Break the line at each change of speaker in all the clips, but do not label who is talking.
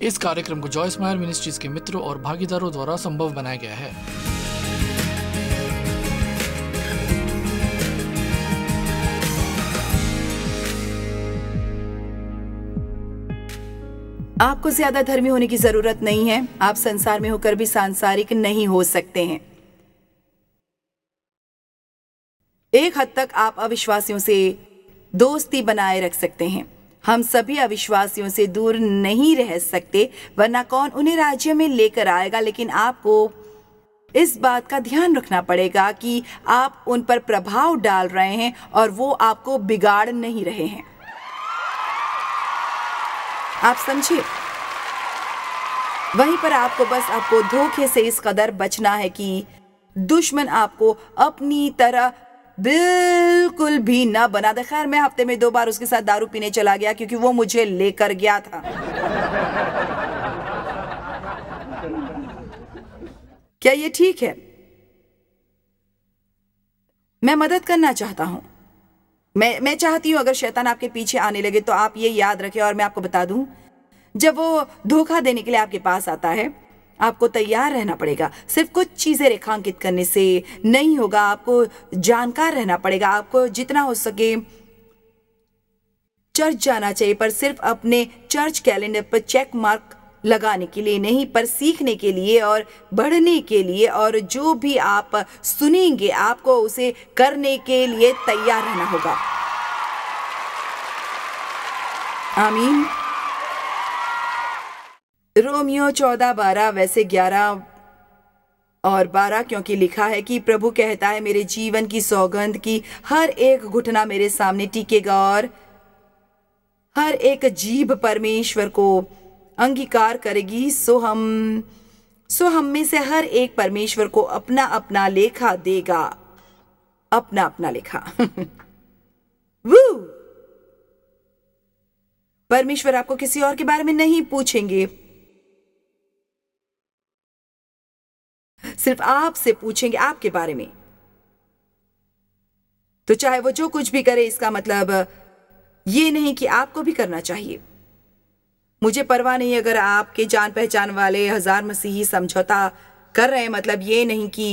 इस कार्यक्रम को जॉयस मायर मिनिस्ट्रीज के मित्रों और भागीदारों द्वारा संभव बनाया गया है आपको ज्यादा धर्मी होने की जरूरत नहीं है आप संसार में होकर भी सांसारिक नहीं हो सकते हैं एक हद तक आप अविश्वासियों से दोस्ती बनाए रख सकते हैं हम सभी अविश्वासियों से दूर नहीं रह सकते वरना कौन उन्हें राज्य में लेकर आएगा लेकिन आपको इस बात का ध्यान रखना पड़ेगा कि आप उन पर प्रभाव डाल रहे हैं और वो आपको बिगाड़ नहीं रहे हैं आप समझिए वहीं पर आपको बस आपको धोखे से इस कदर बचना है कि दुश्मन आपको अपनी तरह बिल्कुल भी ना बना दे खैर मैं हफ्ते में दो बार उसके साथ दारू पीने चला गया क्योंकि वो मुझे लेकर गया था क्या ये ठीक है मैं मदद करना चाहता हूं मैं मैं चाहती हूं अगर शैतान आपके पीछे आने लगे तो आप ये याद रखें और मैं आपको बता दूं जब वो धोखा देने के लिए आपके पास आता है आपको तैयार रहना पड़ेगा सिर्फ कुछ चीज़ें रेखांकित करने से नहीं होगा आपको जानकार रहना पड़ेगा आपको जितना हो सके चर्च जाना चाहिए पर सिर्फ अपने चर्च कैलेंडर पर चेक मार्क लगाने के लिए नहीं पर सीखने के लिए और बढ़ने के लिए और जो भी आप सुनेंगे आपको उसे करने के लिए तैयार रहना होगा आमीन रोमियो चौदह बारह वैसे ग्यारह और बारह क्योंकि लिखा है कि प्रभु कहता है मेरे जीवन की सौगंध की हर एक घुटना मेरे सामने टीकेगा और हर एक जीव परमेश्वर को अंगीकार करेगी सो हम सो हम में से हर एक परमेश्वर को अपना अपना लेखा देगा अपना अपना लेखा वो परमेश्वर आपको किसी और के बारे में नहीं पूछेंगे सिर्फ आपसे पूछेंगे आपके बारे में तो चाहे वो जो कुछ भी करे इसका मतलब ये नहीं कि आपको भी करना चाहिए मुझे परवाह नहीं अगर आपके जान पहचान वाले हजार मसीही समझौता कर रहे हैं मतलब ये नहीं कि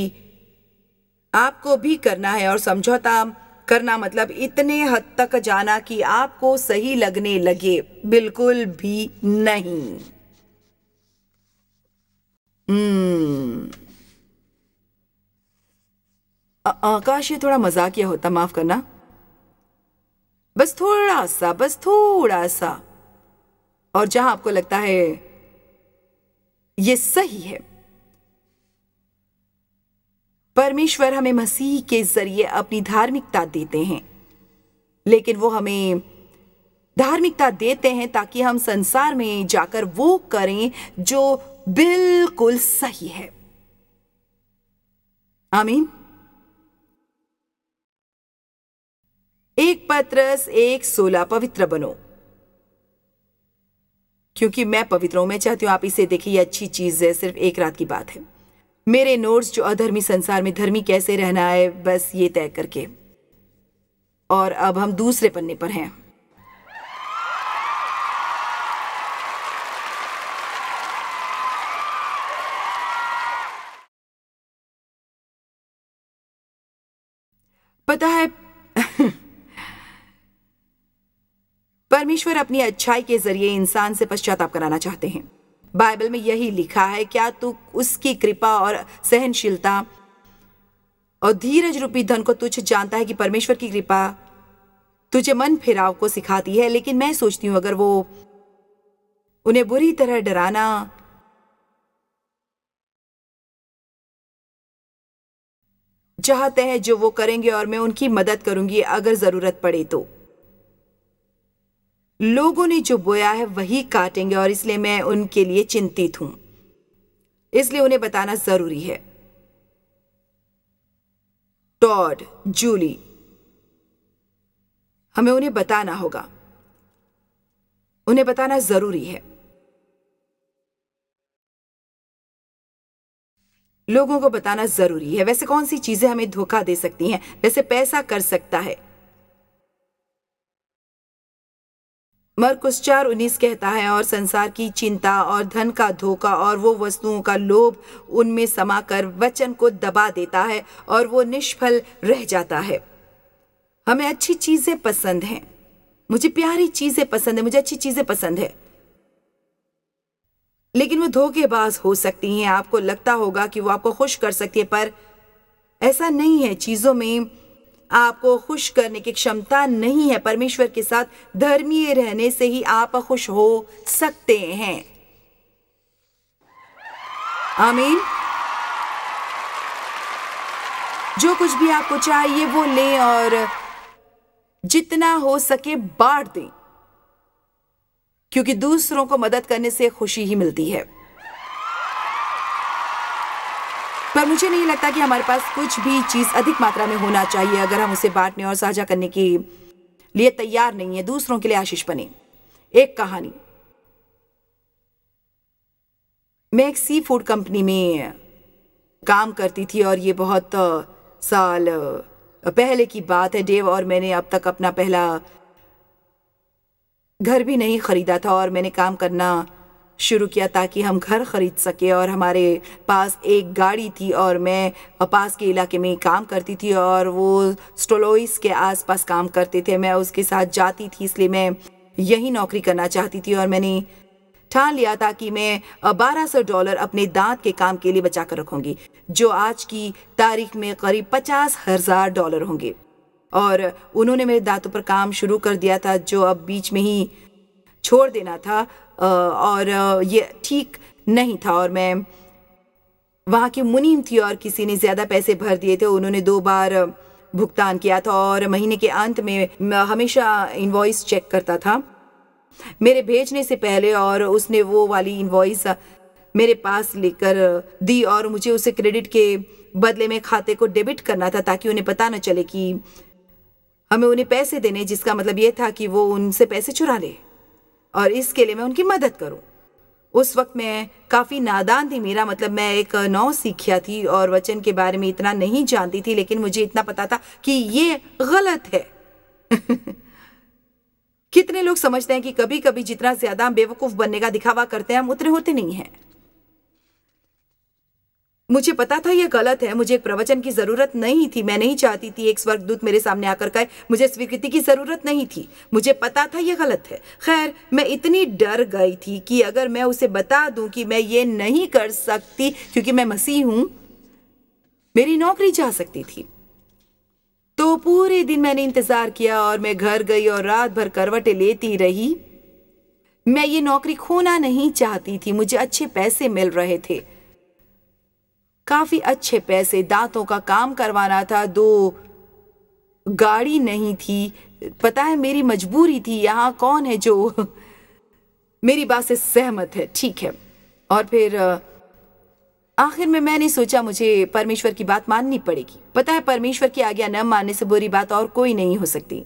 आपको भी करना है और समझौता करना मतलब इतने हद तक जाना कि आपको सही लगने लगे बिल्कुल भी नहीं हम्म hmm. आकाश ये थोड़ा मजाकिया होता माफ करना बस थोड़ा सा बस थोड़ा सा और जहां आपको लगता है ये सही है परमेश्वर हमें मसीह के जरिए अपनी धार्मिकता देते हैं लेकिन वो हमें धार्मिकता देते हैं ताकि हम संसार में जाकर वो करें जो बिल्कुल सही है आमीन एक पत्रस एक सोलह पवित्र बनो क्योंकि मैं पवित्र हूं मैं चाहती हूं आप इसे देखिए अच्छी चीज है सिर्फ एक रात की बात है मेरे नोट्स जो अधर्मी संसार में धर्मी कैसे रहना है बस ये तय करके और अब हम दूसरे पन्ने पर हैं पता है परमेश्वर अपनी अच्छाई के जरिए इंसान से पश्चाताप कराना चाहते हैं बाइबल में यही लिखा है क्या तू उसकी कृपा और सहनशीलता और धीरज रूपी धन को तुझ जानता है कि परमेश्वर की कृपा तुझे मन फिराव को सिखाती है लेकिन मैं सोचती हूं अगर वो उन्हें बुरी तरह डराना चाहते हैं जो वो करेंगे और मैं उनकी मदद करूंगी अगर जरूरत पड़े तो लोगों ने जो बोया है वही काटेंगे और इसलिए मैं उनके लिए चिंतित हूं इसलिए उन्हें बताना जरूरी है टॉड जूली हमें उन्हें बताना होगा उन्हें बताना जरूरी है लोगों को बताना जरूरी है वैसे कौन सी चीजें हमें धोखा दे सकती हैं वैसे पैसा कर सकता है मरकुस चार उन्नीस कहता है और संसार की चिंता और धन का धोखा और वो वस्तुओं का लोभ उनमें समाकर वचन को दबा देता है और वो निष्फल रह जाता है हमें अच्छी चीज़ें पसंद हैं मुझे प्यारी चीज़ें पसंद है मुझे अच्छी चीज़ें पसंद है लेकिन वो धोखेबाज हो सकती हैं आपको लगता होगा कि वो आपको खुश कर सकती है पर ऐसा नहीं है चीज़ों में आपको खुश करने की क्षमता नहीं है परमेश्वर के साथ धर्मीय रहने से ही आप खुश हो सकते हैं आमीन जो कुछ भी आपको चाहिए वो लें और जितना हो सके बांट दें क्योंकि दूसरों को मदद करने से खुशी ही मिलती है पर मुझे नहीं लगता कि हमारे पास कुछ भी चीज़ अधिक मात्रा में होना चाहिए अगर हम उसे बांटने और साझा करने के लिए तैयार नहीं है दूसरों के लिए आशीष बने एक कहानी मैं एक सी फूड कंपनी में काम करती थी और ये बहुत साल पहले की बात है डेव और मैंने अब तक अपना पहला घर भी नहीं खरीदा था और मैंने काम करना शुरू किया ताकि हम घर ख़रीद सके और हमारे पास एक गाड़ी थी और मैं पास के इलाके में काम करती थी और वो स्टोलोइस के आसपास काम करते थे मैं उसके साथ जाती थी इसलिए मैं यही नौकरी करना चाहती थी और मैंने ठान लिया था कि मैं बारह सौ डॉलर अपने दांत के काम के लिए बचा कर रखूंगी जो आज की तारीख में करीब पचास हजार डॉलर होंगे और उन्होंने मेरे दांतों पर काम शुरू कर दिया था जो अब बीच में ही छोड़ देना था और ये ठीक नहीं था और मैं वहाँ की मुनीम थी और किसी ने ज़्यादा पैसे भर दिए थे उन्होंने दो बार भुगतान किया था और महीने के अंत में हमेशा इन्वॉइस चेक करता था मेरे भेजने से पहले और उसने वो वाली इन्वॉइस मेरे पास लेकर दी और मुझे उसे क्रेडिट के बदले में खाते को डेबिट करना था ताकि उन्हें पता न चले कि हमें उन्हें पैसे देने जिसका मतलब यह था कि वो उनसे पैसे चुरा ले और इसके लिए मैं उनकी मदद करूं उस वक्त मैं काफ़ी नादान थी मेरा मतलब मैं एक नौ सीखिया थी और वचन के बारे में इतना नहीं जानती थी लेकिन मुझे इतना पता था कि ये गलत है कितने लोग समझते हैं कि कभी कभी जितना ज्यादा हम बेवकूफ बनने का दिखावा करते हैं हम उतने होते नहीं हैं मुझे पता था यह गलत है मुझे एक प्रवचन की जरूरत नहीं थी मैं नहीं चाहती थी एक स्वर्गदूत मेरे सामने आकर कहे मुझे स्वीकृति की जरूरत नहीं थी मुझे पता था यह गलत है खैर मैं इतनी डर गई थी कि अगर मैं उसे बता दूं कि मैं ये नहीं कर सकती क्योंकि मैं मसीह हूं मेरी नौकरी जा सकती थी तो पूरे दिन मैंने इंतजार किया और मैं घर गई और रात भर करवटें लेती रही मैं ये नौकरी खोना नहीं चाहती थी मुझे अच्छे पैसे मिल रहे थे काफी अच्छे पैसे दांतों का काम करवाना था दो गाड़ी नहीं थी पता है मेरी मजबूरी थी यहाँ कौन है जो मेरी बात से सहमत है ठीक है और फिर आखिर में मैंने सोचा मुझे परमेश्वर की बात माननी पड़ेगी पता है परमेश्वर की आज्ञा न मानने से बुरी बात और कोई नहीं हो सकती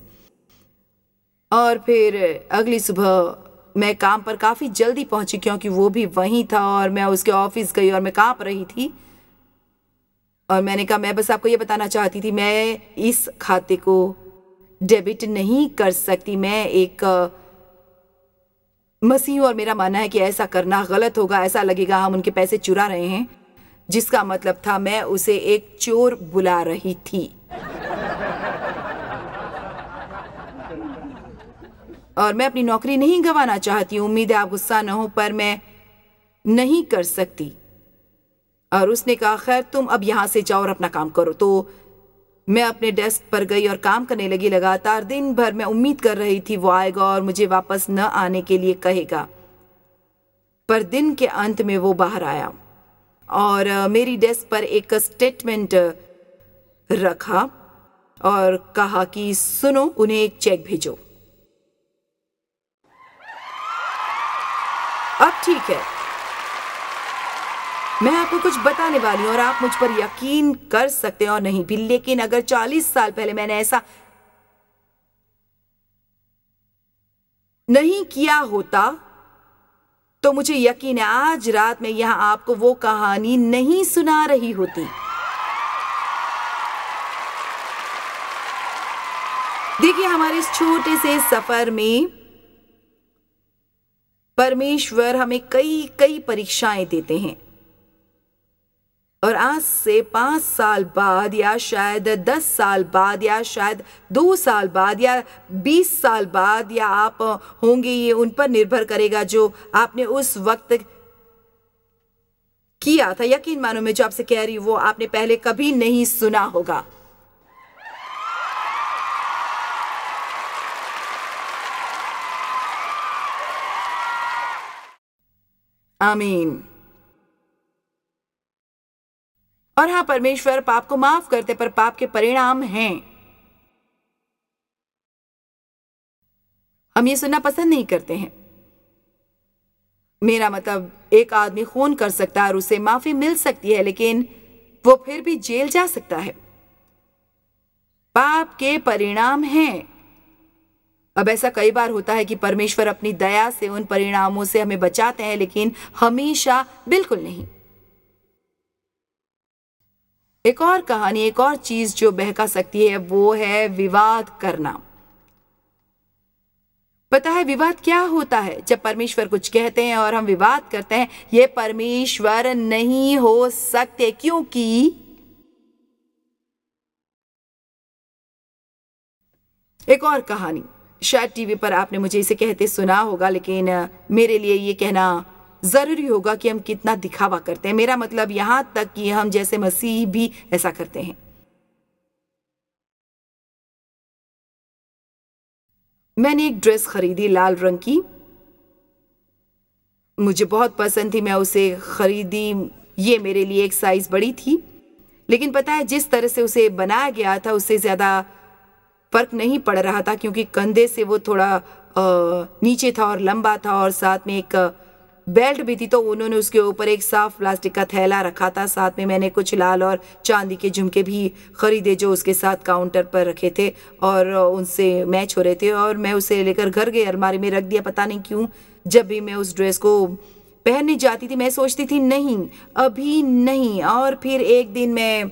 और फिर अगली सुबह मैं काम पर काफ़ी जल्दी पहुंची क्योंकि वो भी वहीं था और मैं उसके ऑफिस गई और मैं कांप रही थी और मैंने कहा मैं बस आपको ये बताना चाहती थी मैं इस खाते को डेबिट नहीं कर सकती मैं एक मसीह और मेरा मानना है कि ऐसा करना गलत होगा ऐसा लगेगा हम उनके पैसे चुरा रहे हैं जिसका मतलब था मैं उसे एक चोर बुला रही थी और मैं अपनी नौकरी नहीं गंवाना चाहती उम्मीद है आप गुस्सा न हो पर मैं नहीं कर सकती और उसने कहा खैर तुम अब यहां से जाओ और अपना काम करो तो मैं अपने डेस्क पर गई और काम करने लगी लगातार दिन भर मैं उम्मीद कर रही थी वो आएगा और मुझे वापस न आने के लिए कहेगा पर दिन के अंत में वो बाहर आया और मेरी डेस्क पर एक स्टेटमेंट रखा और कहा कि सुनो उन्हें एक चेक भेजो अब ठीक है मैं आपको कुछ बताने वाली हूँ और आप मुझ पर यकीन कर सकते हैं और नहीं भी लेकिन अगर 40 साल पहले मैंने ऐसा नहीं किया होता तो मुझे यकीन है आज रात में यहां आपको वो कहानी नहीं सुना रही होती देखिए हमारे इस छोटे से सफर में परमेश्वर हमें कई कई परीक्षाएं देते हैं और आज से पाँच साल बाद या शायद दस साल बाद या शायद दो साल बाद या बीस साल बाद या आप होंगे ये उन पर निर्भर करेगा जो आपने उस वक्त किया था यकीन मानो मैं जो आपसे कह रही हूँ वो आपने पहले कभी नहीं सुना होगा आमीन और हाँ परमेश्वर पाप को माफ करते पर पाप के परिणाम हैं हम ये सुनना पसंद नहीं करते हैं मेरा मतलब एक आदमी खून कर सकता है और उसे माफी मिल सकती है लेकिन वो फिर भी जेल जा सकता है पाप के परिणाम हैं अब ऐसा कई बार होता है कि परमेश्वर अपनी दया से उन परिणामों से हमें बचाते हैं लेकिन हमेशा बिल्कुल नहीं एक और कहानी एक और चीज जो बहका सकती है वो है विवाद करना पता है विवाद क्या होता है जब परमेश्वर कुछ कहते हैं और हम विवाद करते हैं ये परमेश्वर नहीं हो सकते क्योंकि एक और कहानी शायद टीवी पर आपने मुझे इसे कहते सुना होगा लेकिन मेरे लिए ये कहना ज़रूरी होगा कि हम कितना दिखावा करते हैं मेरा मतलब यहां तक कि हम जैसे मसीह भी ऐसा करते हैं मैंने एक ड्रेस खरीदी लाल रंग की मुझे बहुत पसंद थी मैं उसे खरीदी ये मेरे लिए एक साइज बड़ी थी लेकिन पता है जिस तरह से उसे बनाया गया था उससे ज़्यादा फर्क नहीं पड़ रहा था क्योंकि कंधे से वो थोड़ा नीचे था और लंबा था और साथ में एक बेल्ट भी थी तो उन्होंने उसके ऊपर एक साफ प्लास्टिक का थैला रखा था साथ में मैंने कुछ लाल और चांदी के झुमके भी खरीदे जो उसके साथ काउंटर पर रखे थे और उनसे मैच हो रहे थे और मैं उसे लेकर घर गई अलमारी में रख दिया पता नहीं क्यों जब भी मैं उस ड्रेस को पहनने जाती थी मैं सोचती थी नहीं अभी नहीं और फिर एक दिन मैं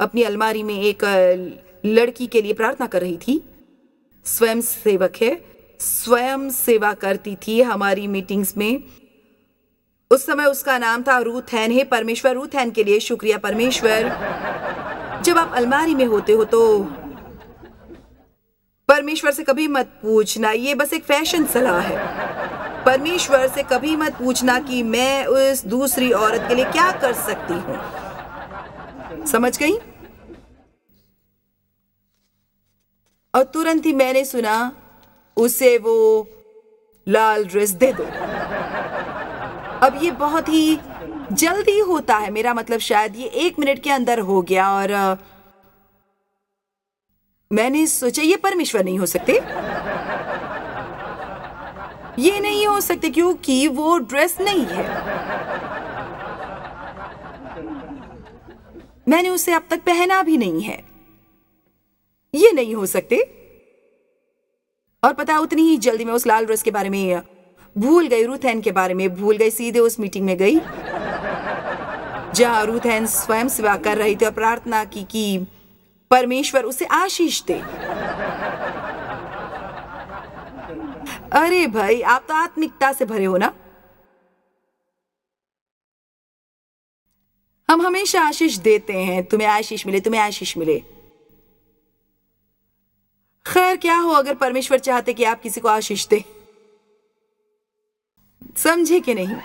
अपनी अलमारी में एक लड़की के लिए प्रार्थना कर रही थी स्वयं सेवक है स्वयं सेवा करती थी हमारी मीटिंग्स में उस समय उसका नाम था रूथ हैन हे परमेश्वर रूथ हैन के लिए शुक्रिया परमेश्वर जब आप अलमारी में होते हो तो परमेश्वर से कभी मत पूछना ये बस एक फैशन सलाह है परमेश्वर से कभी मत पूछना कि मैं उस दूसरी औरत के लिए क्या कर सकती हूं समझ गई और तुरंत ही मैंने सुना उसे वो लाल ड्रेस दे दो अब ये बहुत ही जल्दी होता है मेरा मतलब शायद ये एक मिनट के अंदर हो गया और मैंने सोचा ये परमेश्वर नहीं हो सकते ये नहीं हो सकते क्योंकि वो ड्रेस नहीं है मैंने उसे अब तक पहना भी नहीं है ये नहीं हो सकते और पता उतनी ही जल्दी में उस लाल ड्रेस के बारे में भूल गई रूथेन के बारे में भूल गई सीधे उस मीटिंग में गई जहां रूथेन स्वयं सेवा कर रही थी और प्रार्थना की कि परमेश्वर उसे आशीष दे अरे भाई आप तो आत्मिकता से भरे हो ना हम हमेशा आशीष देते हैं तुम्हें आशीष मिले तुम्हें आशीष मिले खैर क्या हो अगर परमेश्वर चाहते कि आप किसी को आशीष दे समझे कि नहीं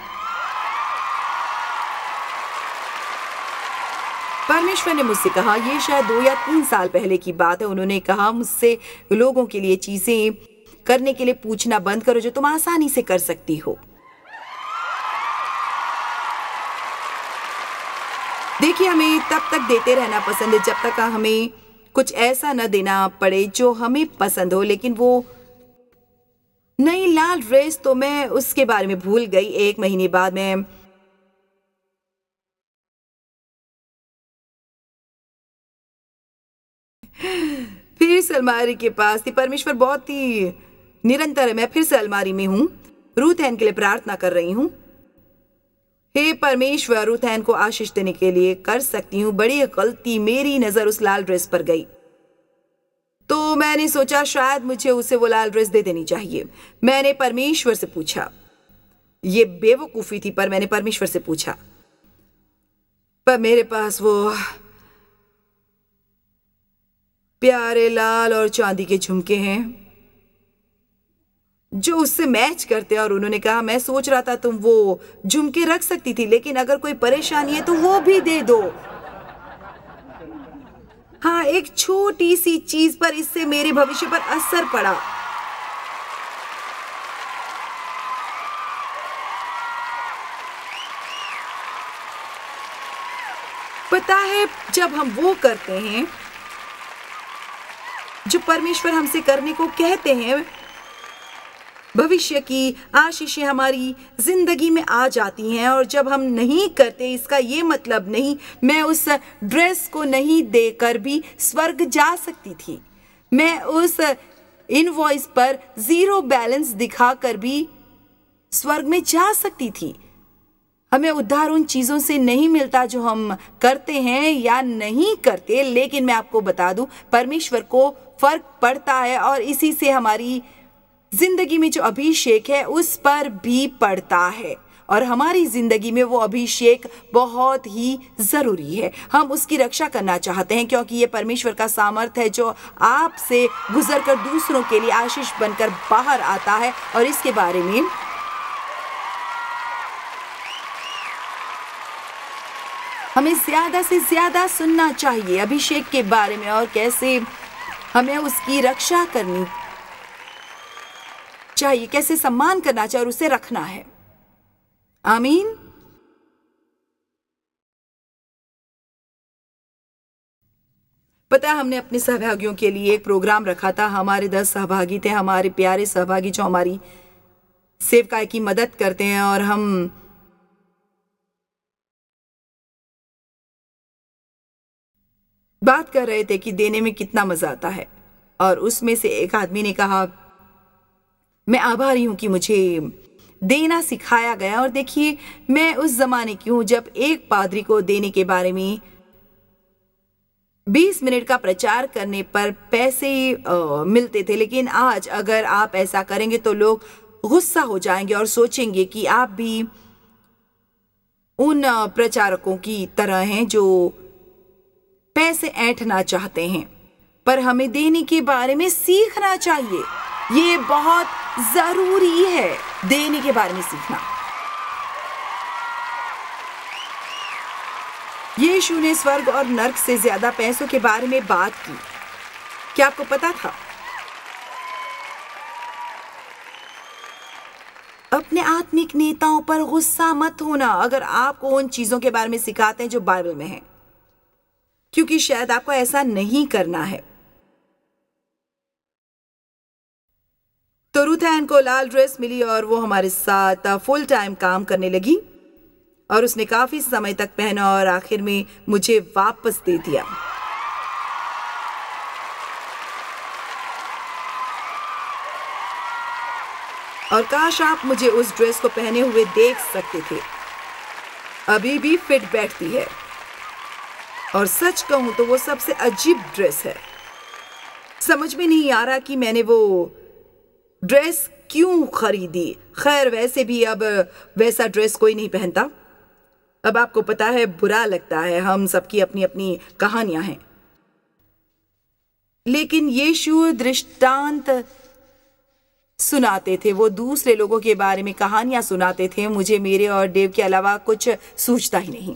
परमेश्वर ने मुझसे कहा यह शायद दो या तीन साल पहले की बात है उन्होंने कहा मुझसे लोगों के लिए चीजें करने के लिए पूछना बंद करो जो तुम आसानी से कर सकती हो देखिए हमें तब तक देते रहना पसंद है जब तक हमें कुछ ऐसा न देना पड़े जो हमें पसंद हो लेकिन वो नई लाल ड्रेस तो मैं उसके बारे में भूल गई एक महीने बाद में फिर से अलमारी के पास थी परमेश्वर बहुत ही निरंतर है मैं फिर से अलमारी में हूँ रूथैन के लिए प्रार्थना कर रही हूँ हे परमेश्वर उथैन को आशीष देने के लिए कर सकती हूँ बड़ी गलती मेरी नजर उस लाल ड्रेस पर गई तो मैंने सोचा शायद मुझे उसे वो लाल ड्रेस दे देनी चाहिए मैंने परमेश्वर से पूछा ये बेवकूफ़ी थी पर मैंने परमेश्वर से पूछा पर मेरे पास वो प्यारे लाल और चांदी के झुमके हैं जो उससे मैच करते और उन्होंने कहा मैं सोच रहा था तुम वो झुमके रख सकती थी लेकिन अगर कोई परेशानी है तो वो भी दे दो हाँ एक छोटी सी चीज पर इससे मेरे भविष्य पर असर पड़ा पता है जब हम वो करते हैं जो परमेश्वर हमसे करने को कहते हैं भविष्य की आशीषें हमारी ज़िंदगी में आ जाती हैं और जब हम नहीं करते इसका ये मतलब नहीं मैं उस ड्रेस को नहीं देकर भी स्वर्ग जा सकती थी मैं उस इनवॉइस पर ज़ीरो बैलेंस दिखाकर भी स्वर्ग में जा सकती थी हमें उद्धार उन चीज़ों से नहीं मिलता जो हम करते हैं या नहीं करते लेकिन मैं आपको बता दूं परमेश्वर को फर्क पड़ता है और इसी से हमारी जिंदगी में जो अभिषेक है उस पर भी पड़ता है और हमारी जिंदगी में वो अभिषेक बहुत ही जरूरी है हम उसकी रक्षा करना चाहते हैं क्योंकि ये परमेश्वर का सामर्थ्य है जो आपसे गुजर कर दूसरों के लिए आशीष बनकर बाहर आता है और इसके बारे में हमें ज्यादा से ज्यादा सुनना चाहिए अभिषेक के बारे में और कैसे हमें उसकी रक्षा करनी चाहिए कैसे सम्मान करना चाहिए और उसे रखना है आमीन पता है हमने अपने सहभागियों के लिए एक प्रोग्राम रखा था हमारे दस सहभागी थे हमारे प्यारे सहभागी जो हमारी सेवकाय की मदद करते हैं और हम बात कर रहे थे कि देने में कितना मजा आता है और उसमें से एक आदमी ने कहा मैं आभारी हूँ कि मुझे देना सिखाया गया और देखिए मैं उस जमाने की हूँ जब एक पादरी को देने के बारे में बीस मिनट का प्रचार करने पर पैसे आ, मिलते थे लेकिन आज अगर आप ऐसा करेंगे तो लोग गुस्सा हो जाएंगे और सोचेंगे कि आप भी उन प्रचारकों की तरह हैं जो पैसे ऐठना चाहते हैं पर हमें देने के बारे में सीखना चाहिए ये बहुत जरूरी है देने के बारे में सीखना यीशु ने स्वर्ग और नर्क से ज्यादा पैसों के बारे में बात की क्या आपको पता था अपने आत्मिक नेताओं पर गुस्सा मत होना अगर आपको उन चीजों के बारे में सिखाते हैं जो बाइबल में है क्योंकि शायद आपको ऐसा नहीं करना है तो रूथैन को लाल ड्रेस मिली और वो हमारे साथ फुल टाइम काम करने लगी और उसने काफी समय तक पहना और आखिर में मुझे वापस दे दिया और काश आप मुझे उस ड्रेस को पहने हुए देख सकते थे अभी भी फिट बैठती है और सच कहूं तो वो सबसे अजीब ड्रेस है समझ में नहीं आ रहा कि मैंने वो ड्रेस क्यों खरीदी खैर वैसे भी अब वैसा ड्रेस कोई नहीं पहनता अब आपको पता है बुरा लगता है हम सबकी अपनी अपनी कहानियां हैं लेकिन ये शूर दृष्टांत सुनाते थे वो दूसरे लोगों के बारे में कहानियां सुनाते थे मुझे मेरे और डेव के अलावा कुछ सूझता ही नहीं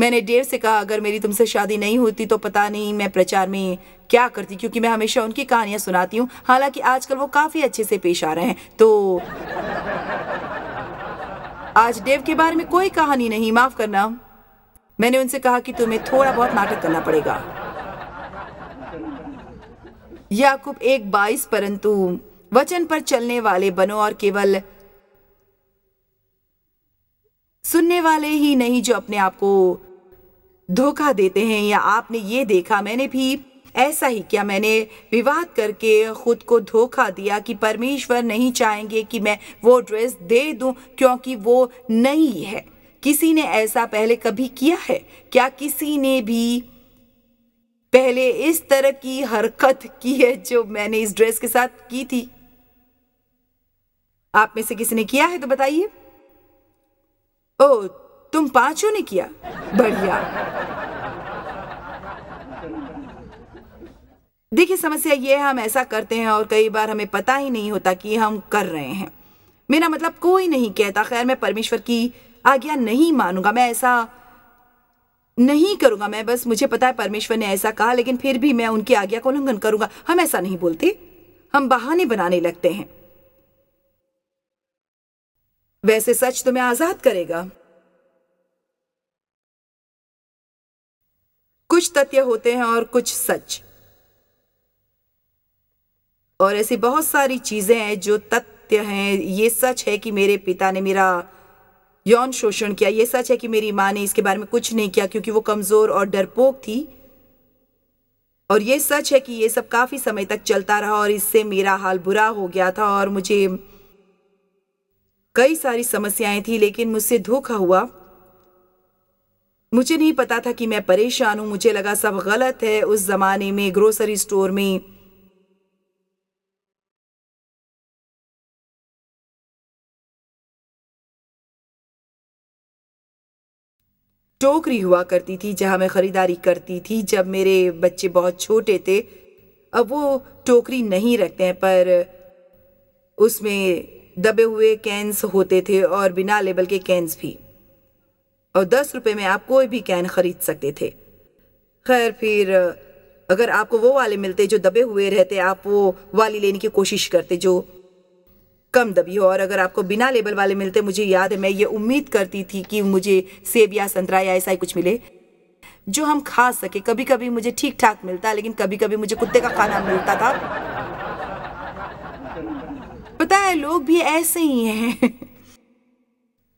मैंने डेव से कहा अगर मेरी तुमसे शादी नहीं होती तो पता नहीं मैं प्रचार में क्या करती क्योंकि मैं हमेशा उनकी कहानियां सुनाती हूँ हालांकि आजकल वो काफी अच्छे से पेश आ रहे हैं तो आज देव के बारे में कोई कहानी नहीं माफ करना मैंने उनसे कहा कि तुम्हें थोड़ा बहुत नाटक करना पड़ेगा याकूब एक बाईस परंतु वचन पर चलने वाले बनो और केवल सुनने वाले ही नहीं जो अपने आप को धोखा देते हैं या आपने ये देखा मैंने भी ऐसा ही क्या मैंने विवाद करके खुद को धोखा दिया कि परमेश्वर नहीं चाहेंगे कि मैं वो ड्रेस दे दूं क्योंकि वो नहीं है किसी ने ऐसा पहले कभी किया है क्या किसी ने भी पहले इस तरह की हरकत की है जो मैंने इस ड्रेस के साथ की थी आप में से किसी ने किया है तो बताइए ओ तुम पांचों ने किया बढ़िया देखिए समस्या ये है हम ऐसा करते हैं और कई बार हमें पता ही नहीं होता कि हम कर रहे हैं मेरा मतलब कोई नहीं कहता खैर मैं परमेश्वर की आज्ञा नहीं मानूंगा मैं ऐसा नहीं करूंगा मैं बस मुझे पता है परमेश्वर ने ऐसा कहा लेकिन फिर भी मैं उनकी आज्ञा का उल्लंघन करूंगा हम ऐसा नहीं बोलते हम बहाने बनाने लगते हैं वैसे सच तुम्हें तो आजाद करेगा कुछ तथ्य होते हैं और कुछ सच और ऐसी बहुत सारी चीज़ें हैं जो तथ्य हैं ये सच है कि मेरे पिता ने मेरा यौन शोषण किया ये सच है कि मेरी माँ ने इसके बारे में कुछ नहीं किया क्योंकि वो कमज़ोर और डरपोक थी और ये सच है कि ये सब काफ़ी समय तक चलता रहा और इससे मेरा हाल बुरा हो गया था और मुझे कई सारी समस्याएं थी लेकिन मुझसे धोखा हुआ मुझे नहीं पता था कि मैं परेशान हूं मुझे लगा सब गलत है उस ज़माने में ग्रोसरी स्टोर में टोकरी हुआ करती थी जहाँ मैं ख़रीदारी करती थी जब मेरे बच्चे बहुत छोटे थे अब वो टोकरी नहीं रखते हैं पर उसमें दबे हुए कैंस होते थे और बिना लेबल के कैंस भी और दस रुपए में आप कोई भी कैन ख़रीद सकते थे खैर फिर अगर आपको वो वाले मिलते जो दबे हुए रहते आप वो वाली लेने की कोशिश करते जो कम दबी हो और अगर आपको बिना लेबल वाले मिलते मुझे याद है मैं ये उम्मीद करती थी कि मुझे सेब या संतरा या ऐसा ही कुछ मिले जो हम खा सके कभी कभी मुझे ठीक ठाक मिलता लेकिन कभी कभी मुझे कुत्ते का खाना मिलता था पता है लोग भी ऐसे ही हैं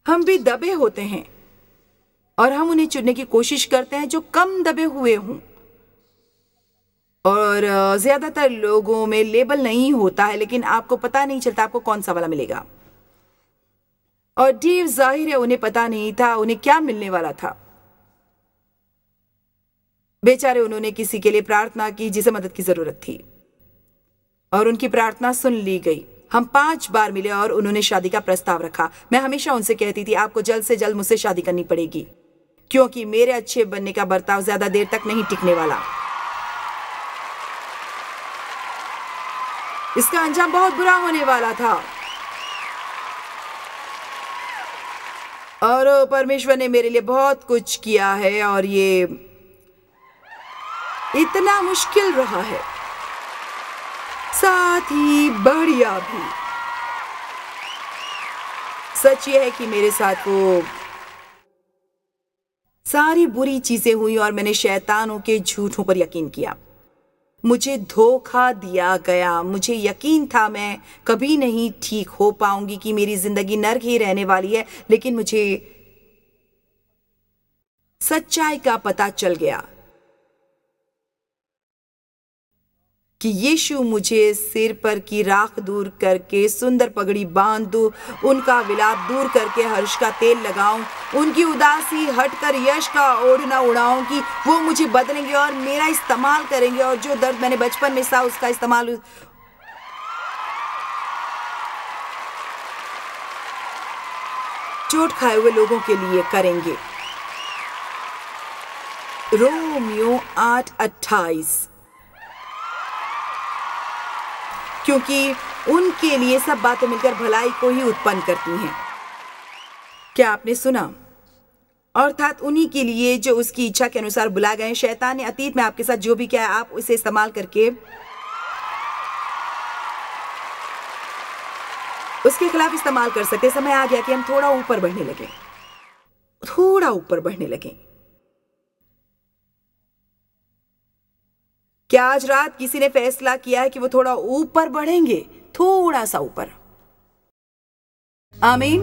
हम भी दबे होते हैं और हम उन्हें चुनने की कोशिश करते हैं जो कम दबे हुए हों और ज़्यादातर लोगों में लेबल नहीं होता है लेकिन आपको पता नहीं चलता आपको कौन सा वाला मिलेगा और डीव जाहिर है उन्हें पता नहीं था उन्हें क्या मिलने वाला था बेचारे उन्होंने किसी के लिए प्रार्थना की जिसे मदद की ज़रूरत थी और उनकी प्रार्थना सुन ली गई हम पांच बार मिले और उन्होंने शादी का प्रस्ताव रखा मैं हमेशा उनसे कहती थी आपको जल्द से जल्द मुझसे शादी करनी पड़ेगी क्योंकि मेरे अच्छे बनने का बर्ताव ज़्यादा देर तक नहीं टिकने वाला इसका अंजाम बहुत बुरा होने वाला था और परमेश्वर ने मेरे लिए बहुत कुछ किया है और ये इतना मुश्किल रहा है साथ ही बढ़िया भी सच ये है कि मेरे साथ वो सारी बुरी चीजें हुई और मैंने शैतानों के झूठों पर यकीन किया मुझे धोखा दिया गया मुझे यकीन था मैं कभी नहीं ठीक हो पाऊंगी कि मेरी जिंदगी नर्क ही रहने वाली है लेकिन मुझे सच्चाई का पता चल गया कि यीशु मुझे सिर पर की राख दूर करके सुंदर पगड़ी बांध दो उनका विलाप दूर करके हर्ष का तेल लगाऊं उनकी उदासी हटकर यश का ओढ़ना उड़ाऊं कि वो मुझे बदलेंगे और मेरा इस्तेमाल करेंगे और जो दर्द मैंने बचपन में सा उसका इस्तेमाल चोट खाए हुए लोगों के लिए करेंगे रोमियो आठ अट्ठाईस क्योंकि उनके लिए सब बातें मिलकर भलाई को ही उत्पन्न करती हैं क्या आपने सुना अर्थात उन्हीं के लिए जो उसकी इच्छा के अनुसार बुला गए शैतान ने अतीत में आपके साथ जो भी किया है आप उसे इस्तेमाल करके उसके खिलाफ इस्तेमाल कर सकते समय आ गया कि हम थोड़ा ऊपर बढ़ने लगे थोड़ा ऊपर बढ़ने लगे क्या आज रात किसी ने फैसला किया है कि वो थोड़ा ऊपर बढ़ेंगे थोड़ा सा ऊपर आमीन